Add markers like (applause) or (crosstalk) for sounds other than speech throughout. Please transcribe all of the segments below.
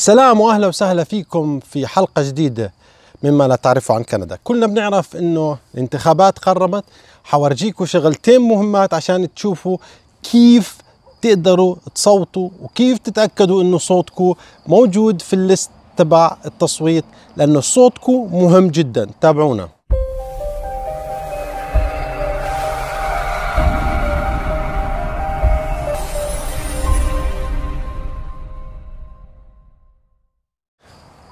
سلام واهلا وسهلا فيكم في حلقه جديده مما لا تعرفوا عن كندا كلنا بنعرف انه الانتخابات قربت حورجيكم شغلتين مهمات عشان تشوفوا كيف تقدروا تصوتوا وكيف تتاكدوا انه صوتكم موجود في الليست تبع التصويت لانه صوتكم مهم جدا تابعونا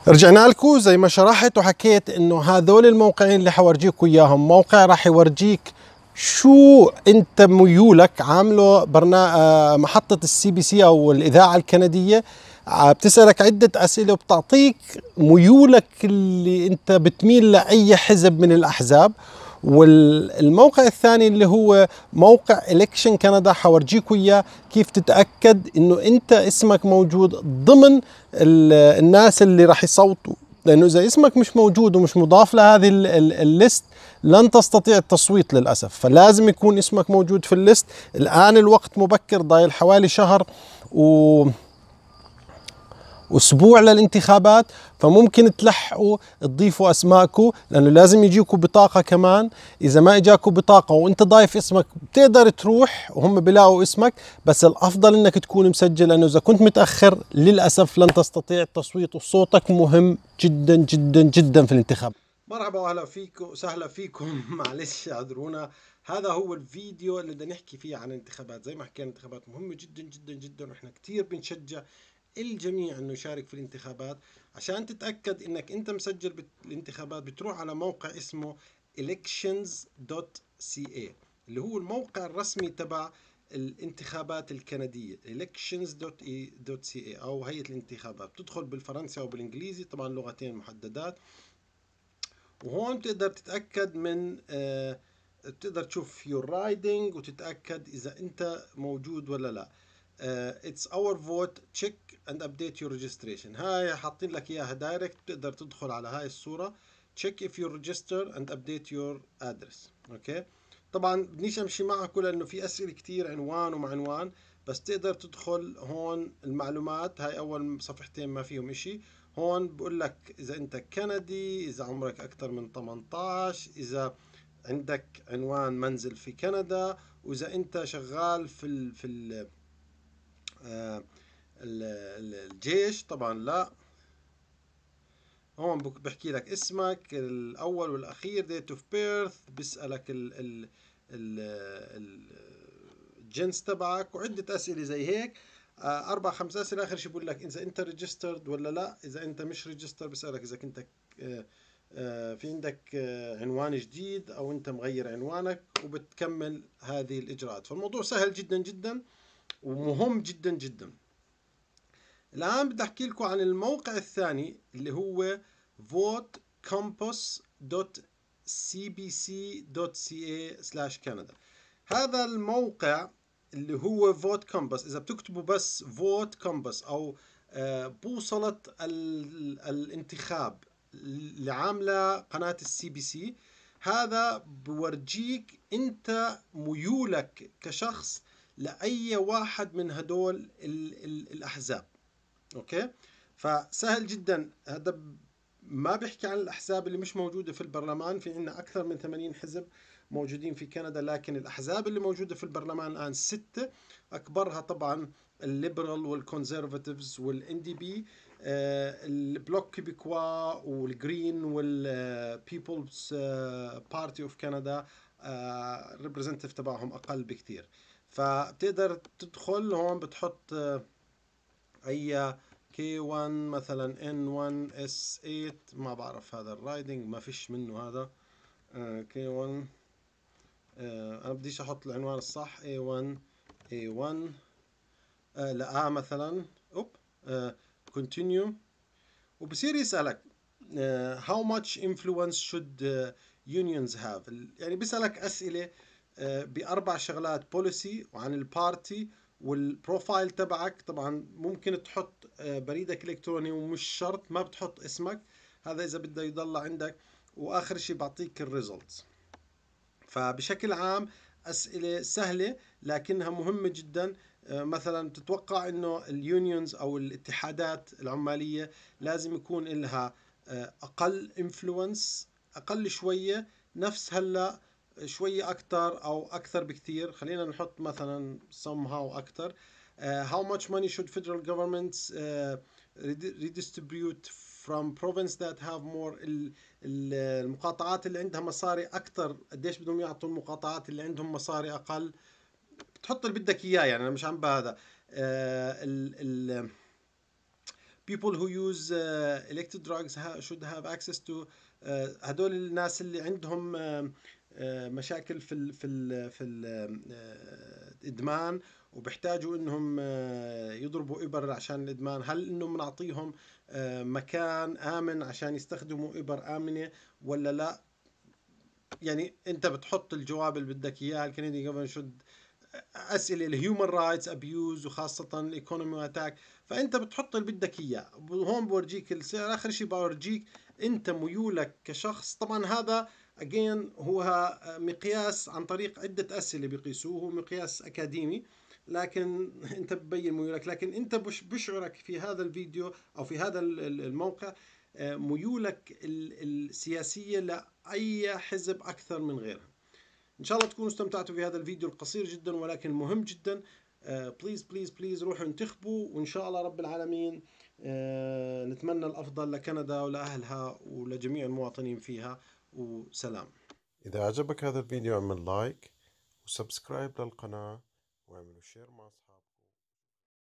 رجعنا لكم زي ما شرحت وحكيت انه هذول الموقعين اللي حورجيكم اياهم موقع راح يورجيك شو انت ميولك عامله برنا آه، محطه السي بي سي او الاذاعه الكنديه آه، بتسالك عده اسئله وبتعطيك ميولك اللي انت بتميل لاي حزب من الاحزاب والموقع الثاني اللي هو موقع إلكشن كندا حورجيكم إياه كيف تتأكد إنه أنت اسمك موجود ضمن الناس اللي راح يصوتوا لأنه إذا اسمك مش موجود ومش مضاف لهذه الليست لن تستطيع التصويت للأسف فلازم يكون اسمك موجود في الليست الآن الوقت مبكر ضايل حوالي شهر و اسبوع للانتخابات فممكن تلحقوا تضيفوا اسماءكم لانه لازم يجيكم بطاقه كمان اذا ما اجاكم بطاقه وانت ضايف اسمك بتقدر تروح وهم بلاقوا اسمك بس الافضل انك تكون مسجل لانه اذا كنت متاخر للاسف لن تستطيع التصويت وصوتك مهم جدا جدا جدا في الانتخاب مرحبا واهلا فيكم وسهلا فيكم (laughs) معلش اعذرونا هذا هو الفيديو اللي بدنا نحكي فيه عن الانتخابات زي ما حكينا الانتخابات مهمه جدا جدا جدا واحنا كثير بنشجع الجميع انه يشارك في الانتخابات عشان تتاكد انك انت مسجل بالانتخابات بتروح على موقع اسمه elections.ca اللي هو الموقع الرسمي تبع الانتخابات الكنديه elections.ca او هيئه الانتخابات بتدخل بالفرنسي او بالانجليزي طبعا لغتين محددات وهون بتقدر تتاكد من آه، بتقدر تشوف يور رايدنج وتتاكد اذا انت موجود ولا لا اتس اور فوت تشيك اند ابديت يور ريجستريشن هاي حاطين لك اياها دايركت بتقدر تدخل على هاي الصوره تشيك اف يو ريجستر اند ابديت يور ادرس اوكي طبعا بديش امشي معها كلها لانه في اسئله كثير عنوان ومع عنوان بس تقدر تدخل هون المعلومات هاي اول صفحتين ما فيهم اشي هون بقول لك اذا انت كندي اذا عمرك اكثر من 18 اذا عندك عنوان منزل في كندا واذا انت شغال في ال في ال آه، الجيش طبعا لا هون بحكي لك اسمك الاول والاخير ديت اوف بيرث بيسالك ال ال ال الجنس تبعك وعده اسئله زي هيك آه، اربع خمس اسئله اخر شيء بقول لك اذا انت ريجسترد ولا لا اذا انت مش ريجستر بسالك اذا كنت آه، في عندك عنوان جديد او انت مغير عنوانك وبتكمل هذه الاجراءات فالموضوع سهل جدا جدا ومهم جدا جدا الآن بدي أحكي لكم عن الموقع الثاني اللي هو votecompass.cbc.ca/canada هذا الموقع اللي هو فوت كومباس اذا بتكتبوا بس فوت كومباس او آه، بوصلة الانتخاب اللي عاملة قناة السي بي سي هذا بورجيك انت ميولك كشخص لأي واحد من هدول الـ الـ الأحزاب أوكي فسهل جدا هذا ما بحكي عن الأحزاب اللي مش موجودة في البرلمان في عندنا أكثر من 80 حزب موجودين في كندا لكن الأحزاب اللي موجودة في البرلمان الآن ستة أكبرها طبعا الليبرال والكونزرفاتيفز والان دي بي آه، البلوك كيبيكوا والجرين والبيبلز بارتي اوف كندا الريبريزنتيف تبعهم اقل بكثير فبتقدر تدخل هون بتحط آه، اي كي 1 مثلا ان 1 اس 8 ما بعرف هذا الرايدنج ما فيش منه هذا آه، كي 1 آه، انا بديش احط العنوان الصح اي 1 اي 1 لقاه مثلا اوب كونتينيو وبصير يسالك هاو ماتش انفلونس شود يونيونز هاف يعني بيسالك اسئله آه، باربع شغلات بوليسي وعن البارتي والبروفايل تبعك طبعا ممكن تحط آه، بريدك الالكتروني ومش شرط ما بتحط اسمك هذا اذا بده يضل عندك واخر شيء بعطيك الريزلتس فبشكل عام اسئله سهله لكنها مهمه جدا آه، مثلا تتوقع انه اليونيونز او الاتحادات العماليه لازم يكون لها اقل انفلونس اقل شويه نفس هلا شوي اكثر او اكثر بكثير خلينا نحط مثلا somehow اكثر uh, how much money should federal governments uh, redistribute from province that have more ال المقاطعات اللي عندها مصاري اكثر قديش بدهم يعطوا المقاطعات اللي عندهم مصاري اقل بتحط اللي بدك اياه يعني انا مش عم بهذا uh, ال ال people who use uh, drugs ha should have access to uh, هدول الناس اللي عندهم uh, آه، مشاكل في الـ في الـ في الادمان آه، وبيحتاجوا انهم آه، يضربوا ابر عشان الادمان هل انه بنعطيهم مكان امن عشان يستخدموا ابر امنه ولا لا يعني انت بتحط الجواب اللي بدك اياه الكندي جوفرن شود اسئله الهيومن رايتس ابيوز وخاصه الايكونومي اتاك فانت بتحط اللي بدك اياه هون بورجيك السعر اخر شيء بورجيك انت ميولك كشخص طبعا هذا اجين هو مقياس عن طريق عده اسئله بيقيسوه هو مقياس اكاديمي لكن (laughs) انت ببين ميولك لكن انت بشعرك في هذا الفيديو او في هذا الموقع آه، ميولك السياسيه لاي حزب اكثر من غيرها ان شاء الله تكونوا استمتعتوا في هذا الفيديو القصير جدا ولكن مهم جدا بليز بليز بليز روحوا انتخبوا وان شاء الله رب العالمين آه، نتمنى الافضل لكندا ولاهلها ولجميع المواطنين فيها وسلام إذا أعجبك هذا الفيديو اعمل لايك وسبسكرايب للقناة واعملوا شير مع أصحابك